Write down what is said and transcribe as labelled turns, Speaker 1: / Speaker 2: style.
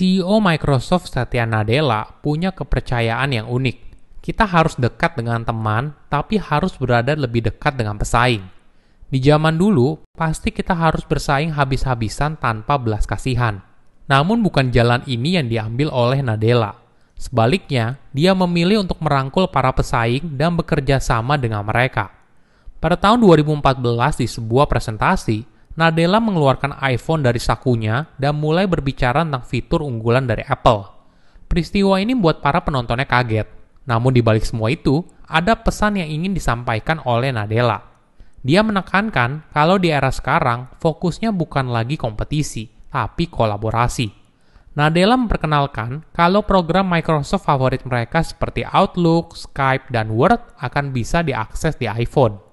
Speaker 1: CEO Microsoft Satya Nadella punya kepercayaan yang unik. Kita harus dekat dengan teman, tapi harus berada lebih dekat dengan pesaing. Di zaman dulu, pasti kita harus bersaing habis-habisan tanpa belas kasihan. Namun bukan jalan ini yang diambil oleh Nadella. Sebaliknya, dia memilih untuk merangkul para pesaing dan bekerja sama dengan mereka. Pada tahun 2014 di sebuah presentasi, Nadella mengeluarkan iPhone dari sakunya dan mulai berbicara tentang fitur unggulan dari Apple. Peristiwa ini membuat para penontonnya kaget. Namun di balik semua itu, ada pesan yang ingin disampaikan oleh Nadella. Dia menekankan kalau di era sekarang, fokusnya bukan lagi kompetisi, tapi kolaborasi. Nadella memperkenalkan kalau program Microsoft favorit mereka seperti Outlook, Skype, dan Word akan bisa diakses di iPhone.